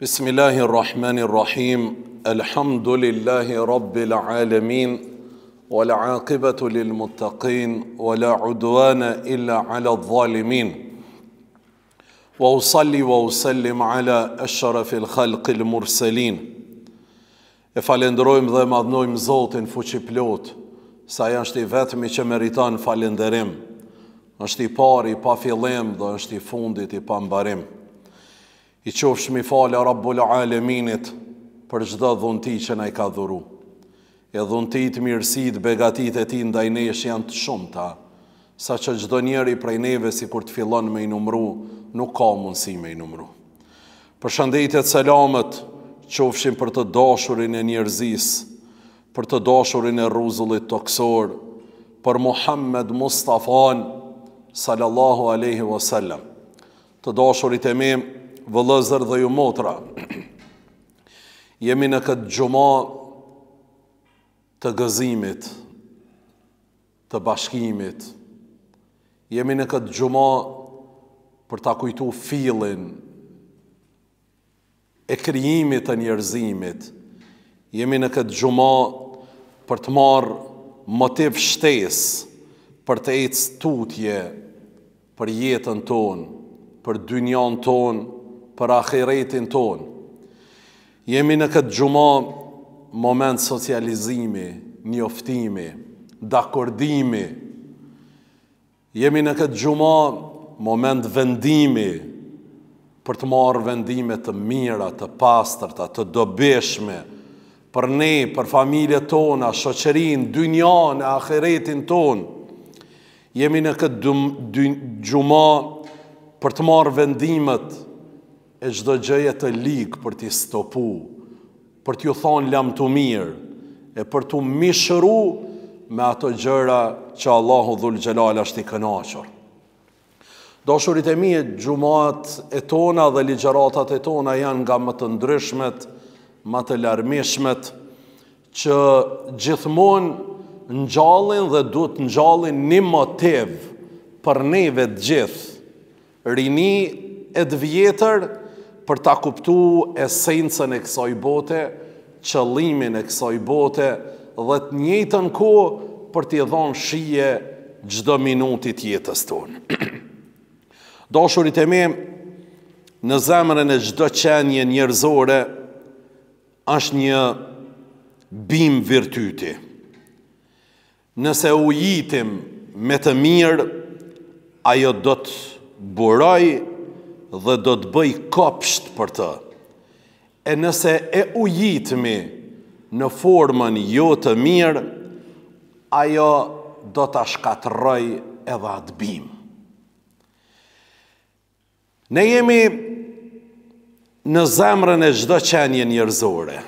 Bismillahi rrahmani rrahim Alhamdulillahi rabbil alamin Wa la aqibatu lil muttaqin Wa la uduana illa ala dhalimin Wa usalli wa usallim ala ashrafi al khalqi al mursalin E falendrojmë dhe madhnojmë zotin fuqi plot Sa janë shti vetëmi që meritan falenderim Në shti pari pa filim dhe në i fundit i pambarim i qofsh mi fale Rabbul Aleminit për gjdo dhunti që ne ka dhuru. E dhunti të mirësit, begatit e ti ndaj nesh janë të shumë ta, sa që gjdo njeri prej neve si kur të fillon me i numru, nuk ka mundësi me i numru. Për shëndetet selamet, qofshim për të dashurin e njerëzis, për të dashurin e ruzullit të kësor, për Muhammed Mustafan, sallallahu aleyhi wasallam, të dashurit e mimë, vëllëzër dhe ju motra. Jemi në këtë gjuma të gëzimit, të bashkimit. Jemi në këtë gjuma për ta kujtu filin e krijimit të njerëzimit. Jemi në këtë gjuma për të marë motiv shtes për të ecë tutje për jetën tonë për dynjan tonë, për akiretin ton. Jemi në këtë gjumë moment socializimi, njoftimi, dakordimi. Jemi në këtë gjumë moment vendimi për të marrë vendime të mira, të pastërta, të dobishme për ne, për familjet tona, shoqërinë, dynjan, ahiretin ton. Jemi në këtë gjumë për të marrë vendimet të e gjdo gjëje të ligë për t'i stopu, për t'ju thonë lam të mirë, e për t'u mishëru me ato gjëra që Allahu dhul gjelal është i kënaqër. shurit e mi e gjumat e tona dhe ligjeratat e tona janë nga më të ndryshmet, më të larmishmet, që gjithmonë në gjallin dhe du të në gjallin një motiv për neve të gjithë, rini e të vjetër, për ta kuptu esencën e kësoj bote, qëllimin e kësoj bote, dhe të njëtën ku për t'i dhonë shije gjdo minutit jetës tonë. Do shurit e me, në zemërën e gjdo qenje njërzore, është një bim virtyti. Nëse u jitim me të mirë, ajo do të burojë, dhe do të bëj kopsht për të. E nëse e ujitëmi në formën jo të mirë, ajo do të shkatëroj edhe atë bim. Ne jemi në zemrën e gjdo qenje njërzore,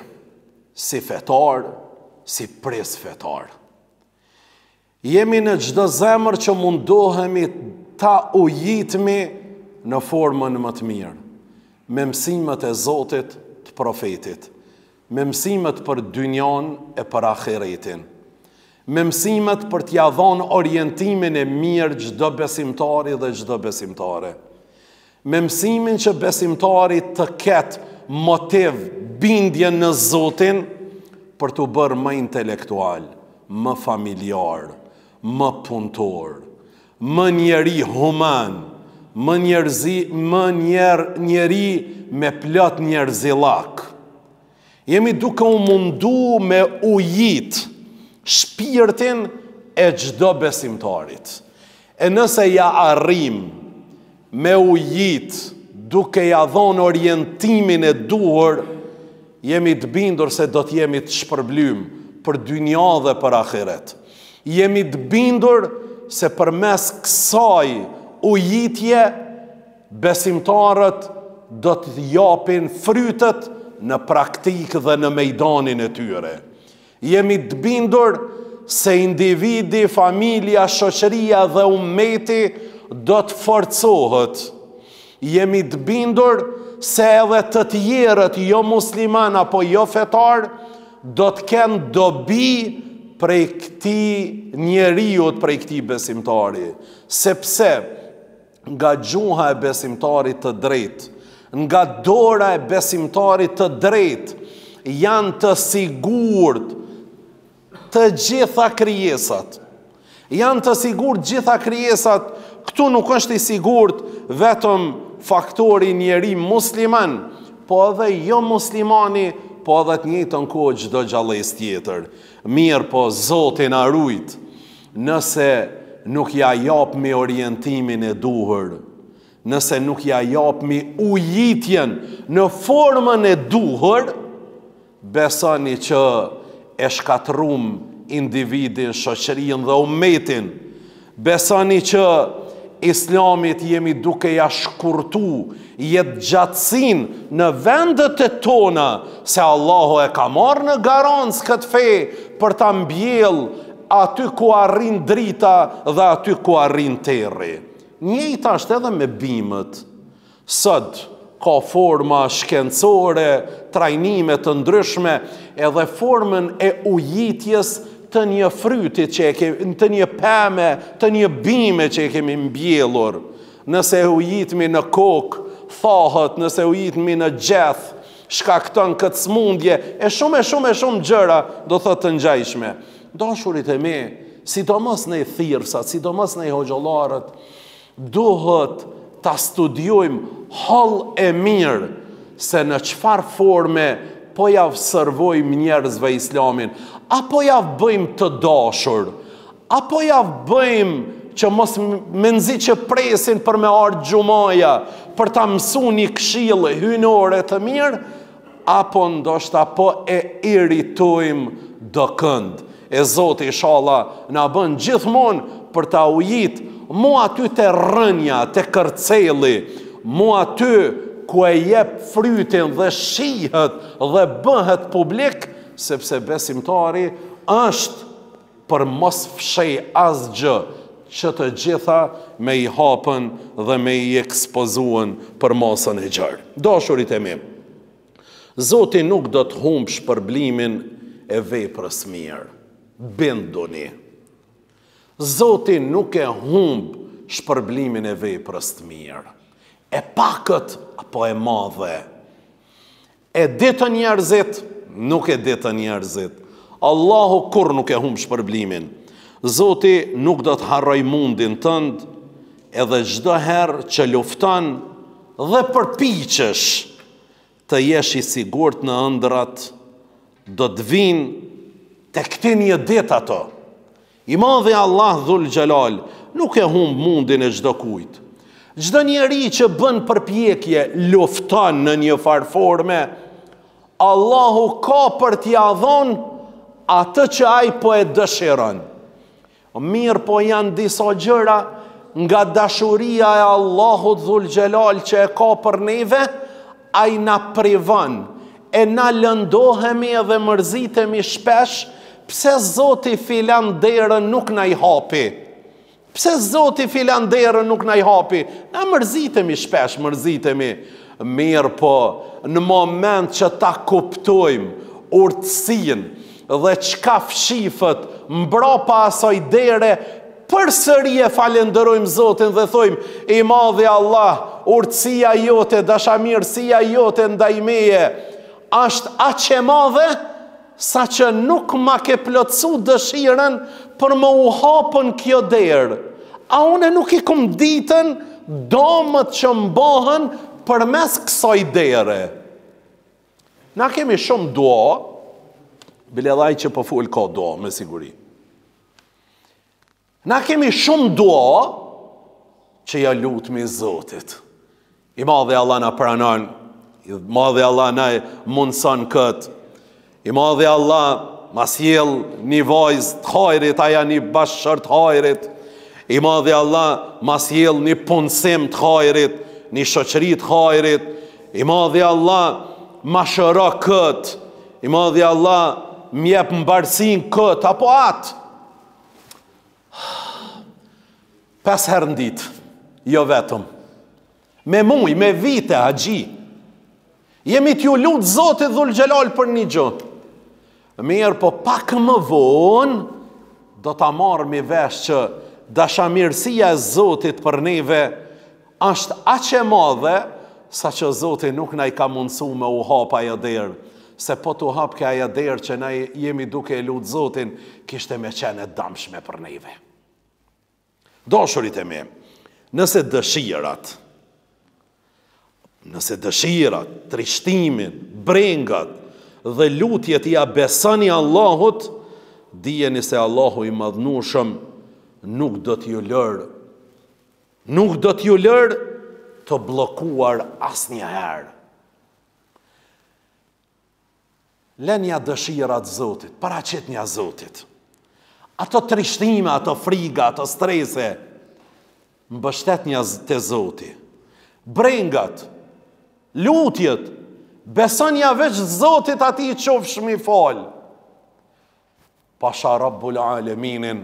si fetar, si pres fetar. Jemi në gjdo zemrë që mundohemi ta ujitëmi në formën më të mirë, me mësimët e Zotit të profetit, me mësimët për dynjon e për akiretin, me mësimët për t'ja dhon orientimin e mirë gjdo besimtari dhe gjdo besimtare, me mësimin që besimtari të ketë motiv bindje në Zotin për t'u bërë më intelektual, më familjar, më puntor, më njeri humanë, më njerëzi, më njerë, njeri me plot njerëzi lak. Jemi duke u mundu me ujit shpirtin e gjdo besimtarit. E nëse ja arrim me ujit duke ja dhonë orientimin e duhur, jemi të bindur se do të jemi të shpërblym për dynja dhe për akiret. Jemi të bindur se për mes kësaj ujitje, besimtarët do të japin frytët në praktikë dhe në mejdanin e tyre. Jemi të bindur se individi, familia, shoqëria dhe umeti do të forcohet. Jemi të bindur se edhe të tjerët, jo musliman apo jo fetar, do të kenë dobi prej këti njeriut, prej këti besimtari. Sepse, nga gjuha e besimtarit të drejtë, nga dora e besimtarit të drejtë, janë të sigurt të gjitha krijesat. Janë të sigurt gjitha krijesat, këtu nuk është i sigurt vetëm faktori njeri musliman, po edhe jo muslimani, po edhe të njëtë në kohë gjdo gjallës tjetër. Mirë po, Zotin arujt, nëse nuk ja japë mi orientimin e duhur, nëse nuk ja japë mi ujitjen në formën e duhur, besani që e shkatrum individin, shëqërin dhe umetin, besani që islamit jemi duke ja shkurtu, jetë gjatsin në vendet e tona, se Allahu e ka marrë në garansë këtë fejë, për ta mbjellë aty ku arrin drita dhe aty ku arrin terri. Njëjtë ashtë edhe me bimët. Sëtë, ka forma shkencore, trajnime të ndryshme, edhe formën e ujitjes të një frytit që e të një peme, të një bime që e kemi mbjellur. Nëse ujitmi në kokë, thahët, nëse ujitmi në gjethë, shkakton këtë smundje, e shumë e shumë e shumë gjëra do thotë të ngjajshme dashurit e me, si do mësë ne thyrësat, si do ne hoxolarët, duhet ta studiojmë hall e mirë, se në qëfar forme po javë sërvojmë njerëzve islamin, apo javë bëjmë të dashur, apo javë bëjmë që mos menzi që presin për me ardë gjumaja, për ta mësu një kshilë, hynore të mirë, apo ndoshta po e iritojmë do këndë e i inshallah na bën gjithmonë për ta ujit mu aty të rënja, të kërcelli, mu aty ku e jep frytin dhe shihet dhe bëhet publik, sepse besimtari është për mos fshej asgjë që të gjitha me i hapën dhe me i ekspozuan për mosën e gjërë. Do shurit e mi, Zotin nuk do të humpsh për blimin e vej për mirë. Bëndoni Zotin nuk e humb shpërblimin e vej për të mirë. E pakët apo e madhe. E ditë njerëzit, nuk e ditë njerëzit. Allahu kur nuk e humb shpërblimin. Zoti nuk do të harroj mundin tëndë, edhe gjdo herë që luftan dhe përpichesh të jesh i sigurt në ëndrat, do të vinë Të këti një dit ato I madhe Allah dhul gjelal Nuk e hum mundin e gjdo kujt Gjdo njeri që bën përpjekje Luftan në një farforme Allahu ka për t'ja dhon Atë që aj po e dëshiron Mirë po janë disa gjëra Nga dashuria e Allahut dhul gjelal Që e ka për neve Aj na privan E na lëndohemi edhe mërzitemi shpesh pse Zoti filan derën nuk na i hapi? Pse Zoti filan derën nuk na i hapi? Na mërzitemi shpesh, mërzitemi. Mirë po, në moment që ta kuptojmë urtësin dhe qka fshifët mbra pa asoj dere, për sëri e falenderojmë Zotin dhe thojmë, i madhi Allah, urtësia jote, dashamirësia jote ndajmeje, ashtë aqe madhe, sa që nuk ma ke plëcu dëshiren për më u hapën kjo derë. A une nuk i kum ditën domët që mbohën për mes kësoj dere. Na kemi shumë dua, biledhaj që pëfull po ka dua, me siguri. Na kemi shumë dua që ja lutë mi Zotit. I madhe Allah na pranon, i madhe Allah na mundëson këtë, I ma dhe Allah, mas jel një vajz të hajrit, aja një bashkër të hajrit. I ma dhe Allah, mas jel një punësim të hajrit, një shëqëri të hajrit. I ma dhe Allah, ma shëra këtë. I ma dhe Allah, mjep më bërësin këtë, apo atë. Pes herë në ditë, jo vetëm. Me mujë, me vite, haqji. Jemi t'ju lutë zotë dhullë gjelalë për një gjotë. Mirë po pak më vonë, do të amarë mi vesh që dashamirësia e Zotit për neve është aqe madhe, sa që Zotit nuk na i ka mundësu me u hapa e derë. Se po të hapë kja e derë që na jemi duke e lutë Zotin, kishte me qenë e damshme për neve. shurit e me, nëse dëshirat, nëse dëshirat, trishtimin, brengat, dhe lutjet ja besani Allahut, dijeni se Allahu i madhnushëm nuk do t'ju lërë, nuk do t'ju lërë të blokuar as një herë. Lenja dëshira të zotit, para qëtë një zotit, ato trishtime, ato friga, ato strese, mbështet një të zotit, brengat, lutjet, besënja veç zotit ati i qovë shmi fal. Pasha rabbul aleminin,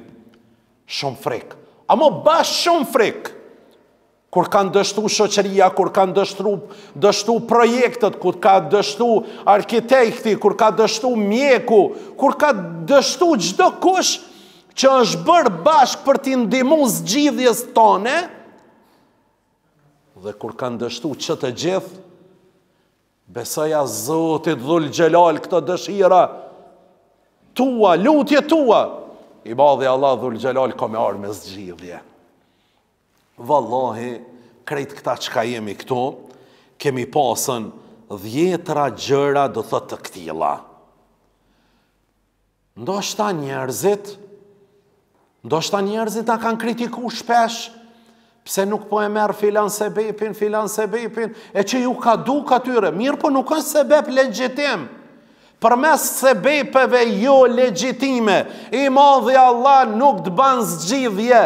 shumë frek. A më bashë shumë frek, kur kanë dështu shoqëria, kur kanë dështu, dështu projektet, kur kanë dështu arkitekti, kur kanë dështu mjeku, kur kanë dështu gjdo kush, që është bërë bashkë për t'i ndimu zgjidhjes tone, dhe kur kanë dështu që të gjithë, Besaja Zotit dhul gjelal këtë dëshira, tua, lutje tua, i madhe Allah dhul gjelal ka me arë me zgjidhje. Vallahi, krejt këta qka jemi këtu, kemi pasën dhjetra gjëra dhe thët të këtila. Ndo shta njerëzit, ndo shta njerëzit a kanë kritiku shpesh, pse nuk po e merë filan se bejpin, filan se bejpin, e që ju ka du ka tyre, mirë po nuk është se bejp legjitim, për mes se bejpëve jo legjitime, i dhe Allah nuk të banë zgjidhje,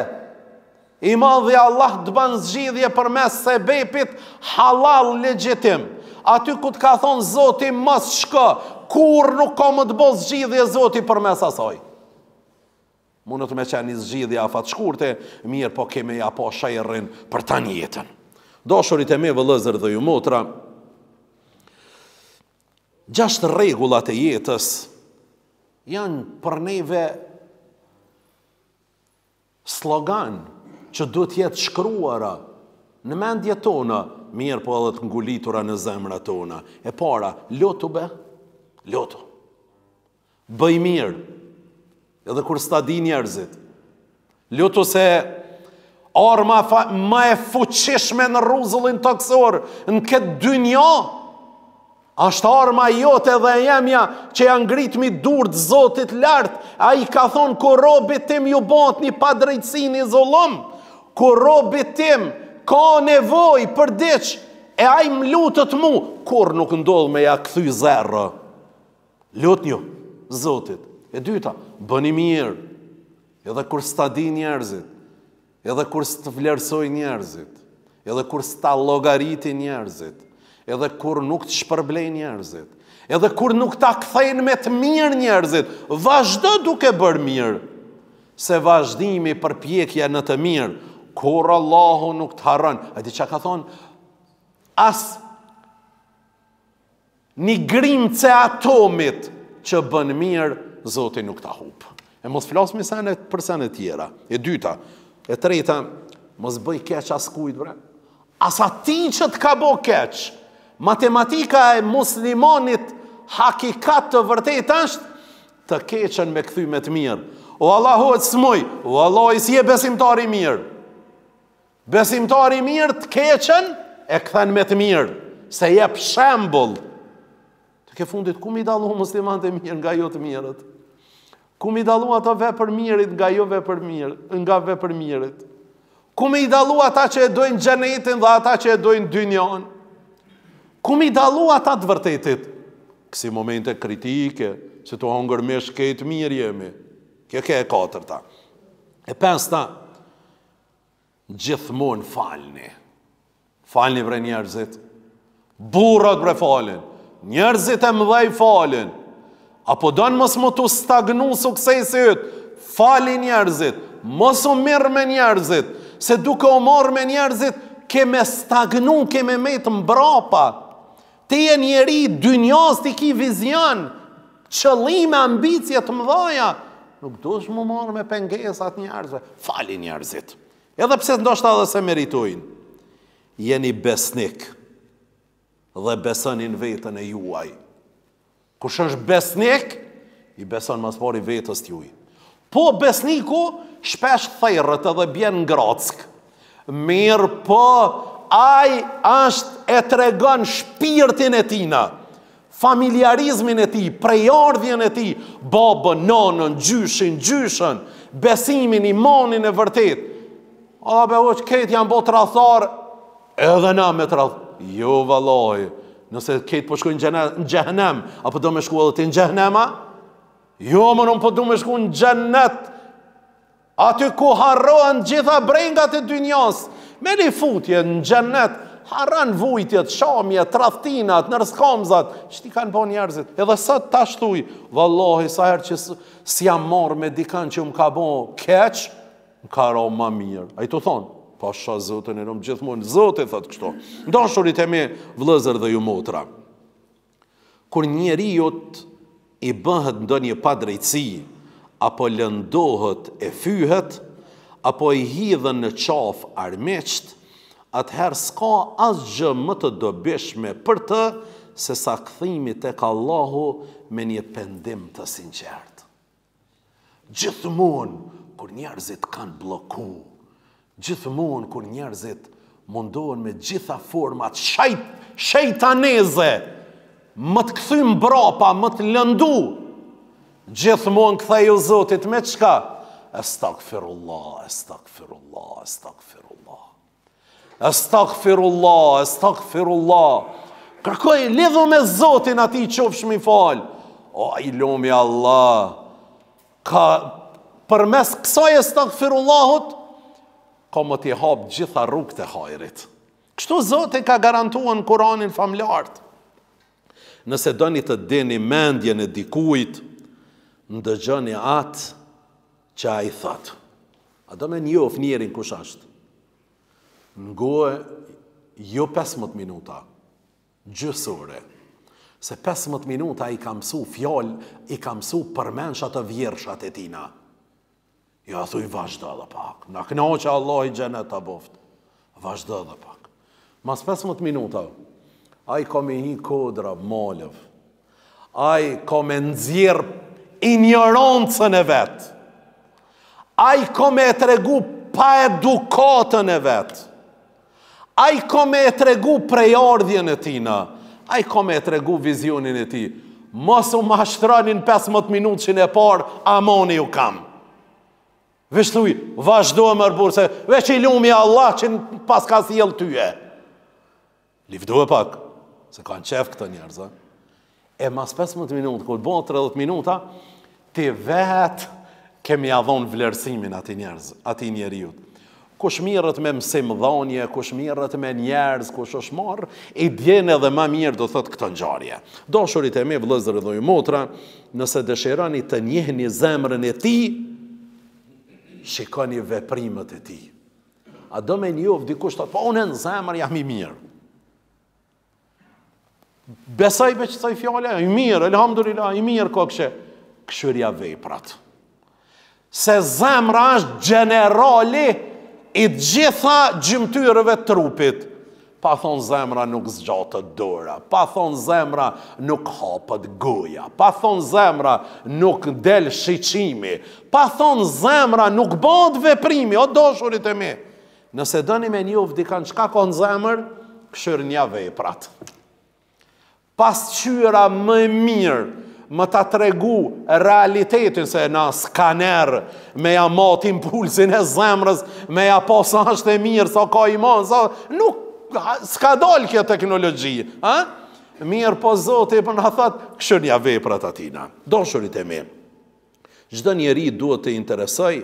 i dhe Allah të banë zgjidhje për mes se bejpit halal legjitim, aty ku të ka thonë zoti mas shko, kur nuk ka më të bo zgjidhje zoti për mes asojë, Mune të me qenë një zgjidhja a fatë shkurte, mirë po keme ja po shajërën për tanë jetën. Doshurit e me vëllëzër dhe ju motra, gjashtë regullat e jetës janë për neve slogan që duhet jetë shkruara në mendje tonë, mirë po edhe të ngulitura në zemra tonë. E para, lotu be, lotu. Bëj mirë, edhe kur s'ta di njerëzit. Lutu se arma fa, ma e fuqishme në ruzullin të kësorë, në këtë dy njo, ashtë arma jote dhe jemja që janë ngritë mi durët zotit lartë, a i ka thonë ku robit tim ju bot një padrejtsin i zolum, ku robit tim ka nevoj për diqë, e a i më lutët mu, kur nuk ndodhë me ja këthy zerë, lutë një, zotit, e dyta, bëni mirë, edhe kur s'ta di njerëzit, edhe kur s'ta vlerësoj njerëzit, edhe kur s'ta logariti njerëzit, edhe kur nuk të shpërblej njerëzit, edhe kur nuk ta kthejn me të mirë njerëzit, vazhdo duke bërë mirë, se vazhdimi për pjekja në të mirë, kur Allahu nuk të harën, a di që ka thonë, as një grimë të atomit që bën mirë, Zoti nuk ta hub. E mos flas me sa për sa tjera. E dyta, e treta, mos bëj keq as kujt, bre. As aty që të ka bë keq. Matematika e muslimanit hakikat të vërtetë është të keqen me këthyme të mirë. O Allahu e smuj, o Allah i si e besimtar i mirë. Besimtari i mirë të keqen e kthen me të mirë, se jep shembull. Të ke fundit ku mi dallu muslimanët e mirë nga jo të mirët. Ku me i dalu ata vepër mirit nga jo vepër mirë, nga vepër mirit? Ku me i dalu ata që e dojnë gjenetin dhe ata që e dojnë dynion? Ku me i dalu ata të vërtetit? Kësi momente kritike, që të hongër me shkejt mirë jemi. Kjo ke e katër ta. E pens ta, gjithmon falni. Falni vre njerëzit. Burot vre falin. Njerëzit e mdhej falin. Njerëzit e mdhej falin. Apo do në mësë më të stagnu suksesit, fali njerëzit, mos më mirë me njerëzit, se duke o morë me njerëzit, keme stagnu, keme me të mbrapa. Te e njeri, dy njës të ki vizion, qëllime, ambicje të mdoja, nuk du shë më morë me pengesat njerëzit, fali njerëzit. Edhe pse të ndoshtë adhe se meritojn, jeni besnik dhe besonin vetën e juaj. Kush është besnik, i beson mas pari vetës t'juj. Po besniku, shpesh thejrët edhe bjen ngrock. Mirë po, aj është e tregon shpirtin e tina, familiarizmin e ti, prejardhjen e ti, babën, nonën, gjyshin, gjyshën, besimin, imanin e vërtit. A be, u që ketë janë botë rathar, edhe na me të rathar. Jo, valojë nëse ketë po shkojnë në gjehënem, apo do me shku edhe ti në gjehënema? Jo, më nëmë po du me shku në gjehënet, aty ku harrohen gjitha brengat e dynjas, me një futje në gjehënet, harran vujtjet, shamjet, traftinat, nërskomzat, që ti kanë po njerëzit, edhe sa të ashtuj, vëllohi, sa herë që si jam morë me dikan që më ka bo keqë, më ka ro më mirë, a i të thonë, pasha zotën e rëmë gjithmonë, zotë e thëtë kështo. Ndashurit e me vlëzër dhe ju motra. Kur njeri jot i bëhet ndë një padrejci, apo lëndohet e fyhet, apo i hidhen në qaf armeqt, atëherë s'ka asgjë më të dobishme për të, se sa këthimit e ka Allahu me një pendim të sinqertë. Gjithmonë, kur njerëzit kanë blokuë, Gjithmonë kur njerëzit mundohen me gjitha format shajt, shajtaneze, më të këthym brapa, më të lëndu, gjithmonë këtha ju zotit me qka? Estakfirullah, estakfirullah, estakfirullah. Estakfirullah, estakfirullah. Kërkoj, lidhu me zotin ati qofshmi qofsh falë. O, i lomi Allah, ka përmes kësoj estakfirullahut, ka më t'i hapë gjitha rrugët e hajrit. Kështu Zotë ka garantuan kuranin famlartë. Nëse do një të dini mendje në dikuit, në atë që a i thatë. A do me një of njërin kush ashtë. Në jo 15 minuta, gjësore. Se 15 minuta i kam su fjallë, i kam su përmenshat të vjërshat e tina. Në Ja, thuj, vazhdo dhe pak. Në këno që Allah i gjenet të boft. Vazhdo dhe pak. Mas 15 minuta, a i kom i një kodra, molëv. A i kom e nëzirë ignorancën e vetë. A i kom e të regu pa edukatën e vetë. A i kom e të regu prejardhjen e tina. A i kom e të regu vizionin e ti. Mosu mashtronin 15 minutë që në parë, amoni ju kamë. Vesh thuj, vazhdo e mërbur, se vesh i lumi Allah që në pas ka si jelë tyje. Livdo e pak, se kanë qef këta njerëzë. E mas 15 minutë, kur bo 30 minuta, ti vetë kemi adhon vlerësimin ati njerëz, ati jutë. Kush mirët me mësim dhonje, kush mirët me njerëz, kush është marë, i djenë edhe ma mirë do thot këtë njarje. Do shurit e me vlëzër dhe i motra, nëse dëshirani të njëhë një zemrën e ti, shikoni veprimet e ti. A do me njof, dikush të të, po unë në zemër jam i mirë. Besaj be që saj fjale, i mirë, elhamdurila, i mirë kokëshe. këshe, këshyria veprat. Se zemra është generali i gjitha gjymtyrëve trupit pa thonë zemra nuk zgjatët dora, pa thonë zemra nuk hapët goja, pa thonë zemra nuk del shqiqimi, pa thonë zemra nuk bëndë veprimi, o doshurit e mi. Nëse dëni me një uvdi kanë qka konë zemër, këshërë një veprat. Pas qyra më mirë, më ta tregu realitetin se na skaner me ja mot impulsin e zemrës, me ja po sa është e mirë, sa ka iman, sa nuk s'ka dalë kjo teknologji. Ha? Mirë po zote, për na that, kshën ja veprat atina. Do shurit e me. Gjdo njeri duhet të interesoj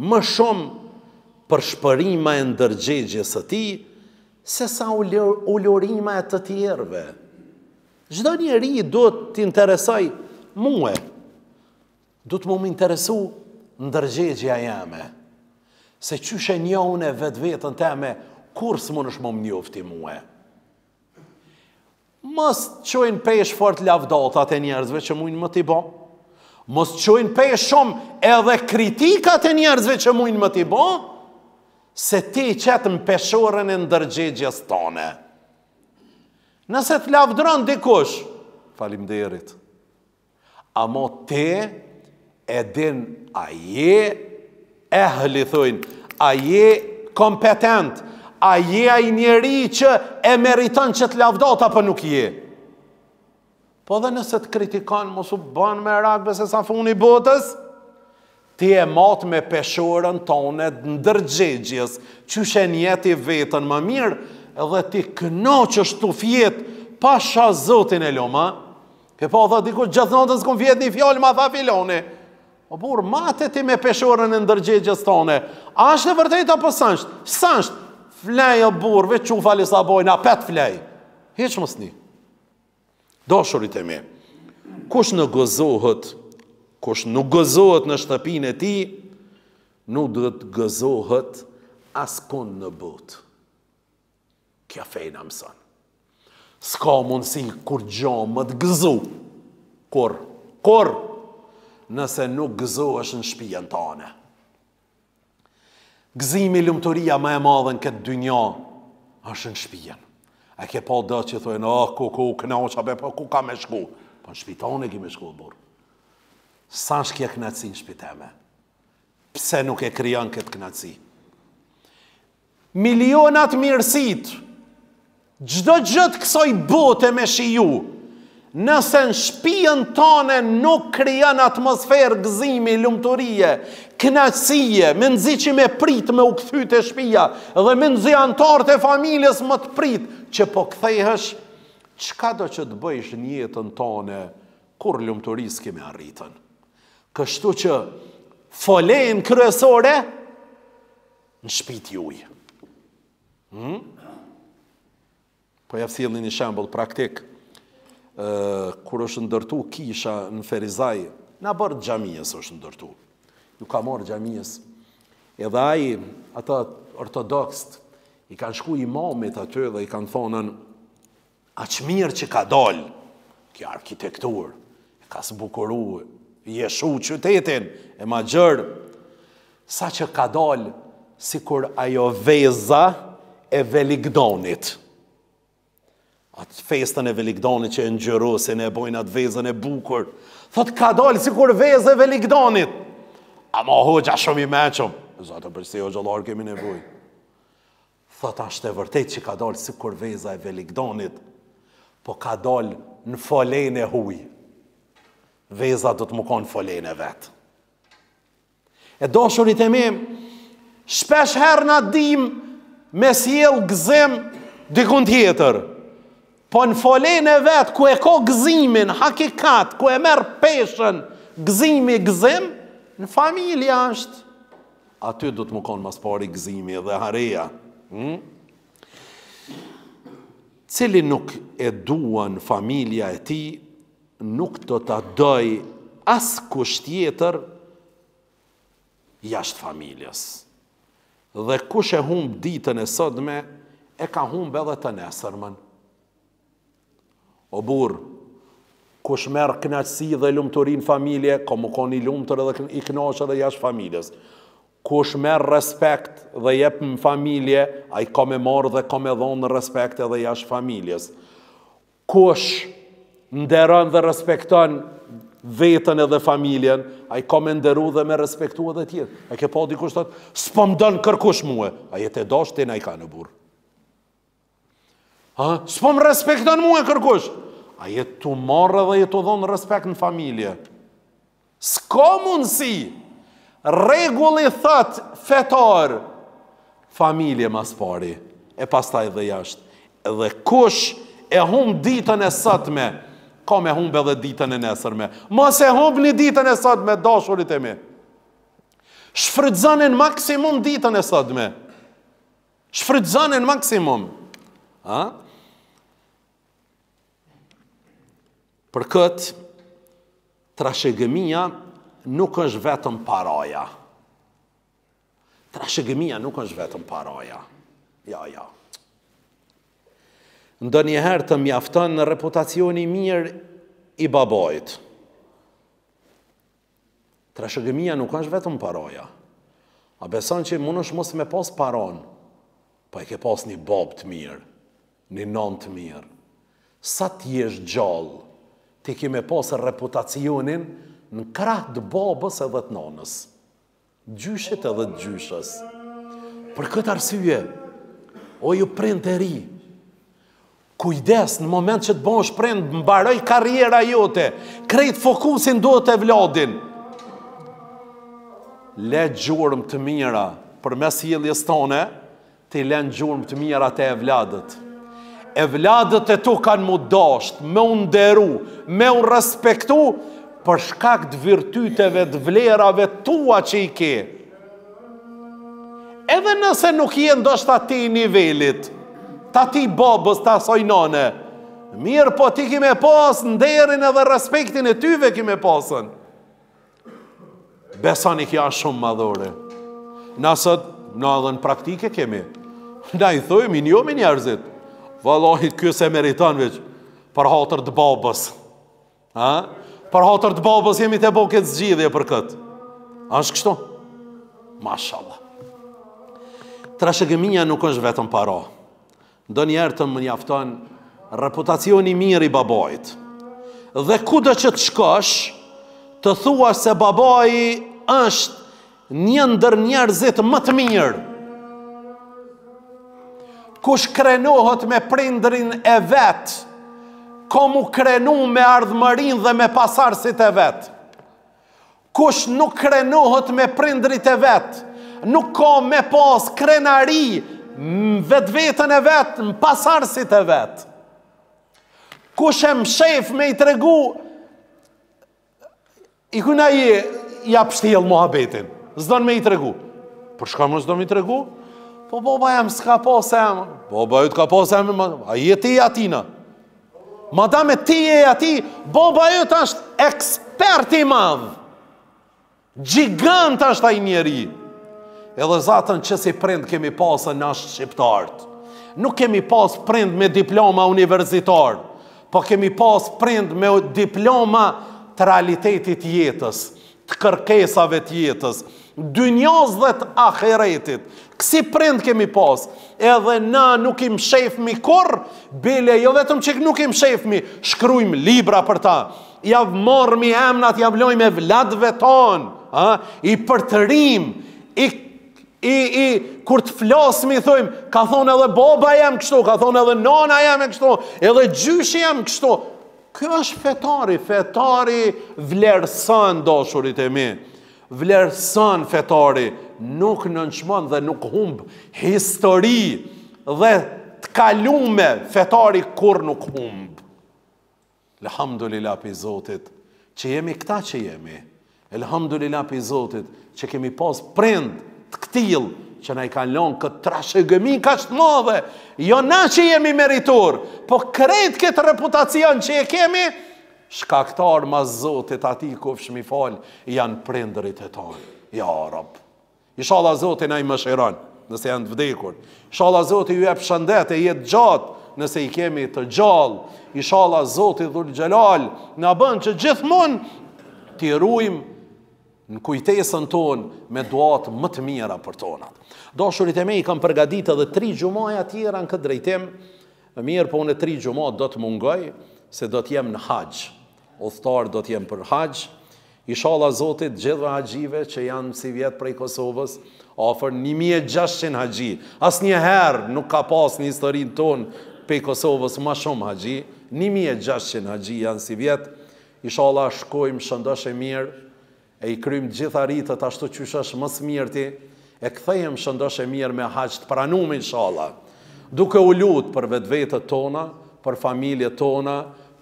më shumë për shpërima e ndërgjegjes së ti, se sa ullorima e të tjerëve. Gjdo njeri duhet të interesoj mua. duhet mu më interesu ndërgjegja jame, se qyshe një une vetë vetën teme, kur së mund është më më njëfti muhe. Mësë qojnë pesh fort lavdotat e njerëzve që mujnë më t'i bo. Mësë qojnë pesh shumë edhe kritikat e njerëzve që mujnë më t'i bo. Se ti qëtë më peshorën e ndërgjegjes tone. Nëse t'lavdron dikush, falim derit. A mo te e din a je ehli thujnë, a je kompetentë a je a i njeri që e meriton që të lavdota për nuk je. Po dhe nëse të kritikon, mos u me rakbe bëse sa funi botës, ti e matë me peshorën tone ndërgjegjës, që shen jeti vetën më mirë, edhe ti këno që shtu fjetë, pa shazotin e loma, ke po dhe diku gjithnotës kën fjetë një fjallë ma tha filoni, O burë, mate ti me peshorën e ndërgjegjës tone, ashtë e vërtejta për sënshtë, sënshtë, flejë burë, veç që u fali sa bojnë, pet flejë. Hiq më sni. Do shurit e me. Kush në gëzohët, kush nuk gëzohët në shtëpin e ti, nuk dhët gëzohët askon në botë. Kja fejnë amësën. Ska mundësi kur gjo më të gëzu. Kur? Kur? Nëse nuk gëzu është në shpijën të anë. Gëzimi i lumturia më e madhe në këtë dynjë është në shtëpijën. A ke pa dot që thonë, "Ah, oh, ku ku kënaqsha be, po ku kam me shku?" Po në shpitalin e kimë shku burr. Sa shkje kënaqsi në shpitale. Pse nuk e krijon këtë kënaqsi? Milionat mirësit, gjdo gjëtë kësoj bote me shiju, nëse në shpijën tane nuk kryan atmosferë gëzimi, lumëturie, knasije, me nëzi që me pritë me u këthy të shpija, dhe me nëzi antarë e familjes më të pritë, që po këthejhësh, qka do që të bëjsh njëtën tane, kur lumëturis kime arritën? Kështu që folen kërësore në shpijët jujë. Hmm? Po jafësillin një shambull praktikë, kur është ndërtu kisha në Ferizaj, në bërë gjamiës është ndërtu. Ju ka morë gjamiës. Edhe aji, ata ortodokst, i kanë shku imamit aty dhe i kanë thonën, a që mirë që ka dolë, kjo arkitekturë, ka së bukuru, jeshu qytetin, e ma gjërë, sa që ka dolë, si kur ajo veza e Veligdonit atë festën e velikdonit që e në se e bojnë atë vezën e bukur. Thot ka dalë si kur vezë e velikdonit. A ma hoqa shumë i meqëm. Zatë përsi o gjëllarë kemi nevoj. Thot ashtë e vërtet që ka dalë si kur vezë e velikdonit. Po ka dalë në folen e huj. Vezat të më konë folen e vetë. E do shurit e mi, shpesh her në dim, me si jelë gëzim, dikun tjetër, po në folen e vetë, ku e ko gëzimin, hakikat, ku e merë peshen, gëzimi, gëzim, në familja është, aty du të më konë mas pari gëzimi dhe hareja. Hmm? Cili nuk e duan familja e ti, nuk do të doj as kusht tjetër jashtë familjes. Dhe kush e humb ditën e sotme, e ka humb edhe të nesërmën. O burë, kush merë knaqësi dhe lumëturin familje, ka më koni lumëtër dhe i knaqër dhe jashtë familjes. Kush merë respekt dhe jepë më familje, a i ka me marë dhe ka me dhonë respekt edhe jashtë familjes. Kush nderën dhe respekton vetën edhe familjen, a i ka me nderu dhe me respektu edhe tjetë. A ke po di kushtot, s'po më dënë kërkush mua. a jetë e doshtin a i ka në burë. Ha? Së po më respektan mua e kërkush. A jetë të marrë dhe jetë të dhonë respekt në familje. Sko mundësi, regulli thëtë fetar, familje mas pari, e pastaj dhe jashtë. Dhe kush e hum ditën e sëtme, ka me humbe bedhe ditën e nesërme. Mas e humë një ditën e sëtme, dashurit e me. Shfrydzanin maksimum ditën e sëtme. Shfrydzanin maksimum. Ha? Për këtë, trashegëmia nuk është vetëm paraja. Trashegëmia nuk është vetëm paraja. Ja, ja. Ndë njëherë të mjaftën në reputacioni mirë i babajt. Trashegëmia nuk është vetëm paraja. A beson që mund është mos me pas paron, pa po e ke pas një bab të mirë, një non të mirë. Sa t'i është gjallë, ti ki me pasë reputacionin në kratë të babës edhe të nanës. Gjyshet edhe të gjyshës. Për këtë arsye, o ju prind e ri, kujdes në moment që të bon më mbaroj karriera jote, krejt fokusin duhet e vladin. Le gjurëm të mira, për mes jeljes tone, ti le gjurëm të mira të e vladet e vladët e tu kanë mu dasht, me unë deru, me unë respektu, për shkak të virtyteve të vlerave tua që i ke. Edhe nëse nuk je ndoshta ti ati nivelit, të ati babës, të asojnone, mirë po ti kime pas në derin edhe respektin e tyve kime pasën. Besani kja shumë madhore. Nësët, në adhën praktike kemi. Na i thujmë, i njomi njerëzit. Vallahi kjo se meriton veç për hatër të babës. Ha? Për hatër të babës jemi të bëu këtë zgjidhje për kët. Është kështu. Mashallah. Trashëgiminia nuk është vetëm para. njerë të mjafton reputacioni i mirë i babait. Dhe kudo që të shkosh, të thuash se babai është një ndër njerëzit më të mirë kush krenohet me prindrin e vetë, ko mu krenu me ardhëmërin dhe me pasarësit e vetë. Kush nuk krenohet me prindrit e vetë, nuk ko me pas krenari më vetë vetën e vetë, më pasarësit e vetë. Kush e më shef me i tregu, i kuna i, i apështil muhabetin, zdo me i tregu. Për shka më zdo me i tregu? po baba po, po, jam s'ka pas po, jam. Baba jut ka se jam, a je ti atina? Madam ti e ati, baba jut është ekspert i madh. Gjigant është ai njeri. Edhe zatën që si prind kemi pasë në ashtë shqiptart. Nuk kemi pasë prind me diploma universitar, po kemi pasë prind me diploma të realitetit jetës të kërkesave të jetës, dynjas dhe të ahiretit. Kësi prind kemi pas, edhe na nuk im shefmi kur, bile jo vetëm që nuk im shefmi, shkrujmë libra për ta, javë morë mi emnat, javë loj me vladëve tonë, i përtërim, i, i, i kur të flasëmi, thujmë, ka thonë edhe baba jam kështu, ka thonë edhe nana jam e kështu, edhe gjyshi jam kështu, Kjo është fetari, fetari vlerësën, do shurit e mi, vlerësën fetari, nuk nënçmon dhe nuk humbë histori dhe të kalume fetari kur nuk humbë. Elhamdulillah për Zotit që jemi këta që jemi, elhamdulillah për Zotit që kemi pasë prend të këtilë, që na i kanë lënë këtë trashëgëmi kaq të madhe. Jo na që jemi meritor, po kret këtë reputacion që e kemi, shkaktar ma Zotit ati kufsh mi falë, janë prindërit e tonë, ja Arab. Inshallah Zotit na i më nëse janë të vdekur. Inshallah Zotit ju e pëshëndet e jetë gjatë, nëse i kemi të gjallë. Inshallah Zotit dhul xhelal në bënë që gjithmonë të ruajmë në kujtesën tonë me duat më të mira për tona. Do shurit e me i kam përgadit edhe tri gjumaj atjera në këtë drejtim, e mirë po në tri gjumaj do të mungoj, se do t'jem në haqë, o do do t'jem për haqë, i shala zotit gjithve haqive që janë si vjetë prej Kosovës, ofër 1600 haqji, Asë një herë nuk ka pas një historin tonë prej Kosovës ma shumë haqji, 1600 haqji janë si vjetë, i shala shkojmë shëndoshe mirë, e i krymë gjitha rritët ashtu që është më smirti, e këthejmë shëndosh e mirë me haqët pranumi në shala, duke u lutë për vetë tona, për familje tona,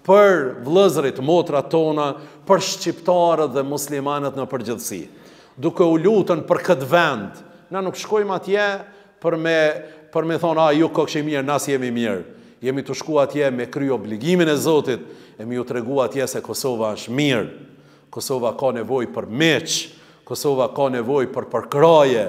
për vlëzrit, motra tona, për shqiptarët dhe muslimanët në përgjithsi. Duke u lutën për këtë vend, na nuk shkojmë atje për me, për me thonë, a, ju këkshi mirë, nas jemi mirë. Jemi të shku atje me kry obligimin e Zotit, e mi ju tregu atje se Kosova është mirë. Kosova ka nevoj për meq, Kosova ka nevoj për përkraje,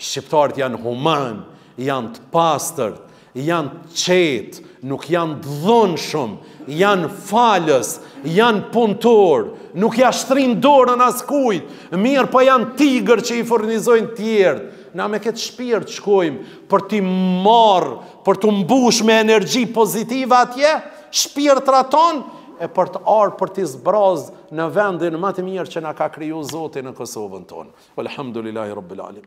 Shqiptarët janë human, janë të pastërt, janë të qetë, nuk janë dhënë shumë, janë falës, janë punëtor, nuk ja shtrin dorën asë kujtë, mirë pa po janë tigër që i fornizojnë tjerë. Na me këtë shpirë të shkojmë për t'i marë, për t'u mbush me energji pozitiva atje, shpirë të ratonë, e për të arë për t'i zbrazë në vendin më të mirë që na ka kriju Zotin në Kosovën tonë. Elhamdulillahi Rabbil Alim.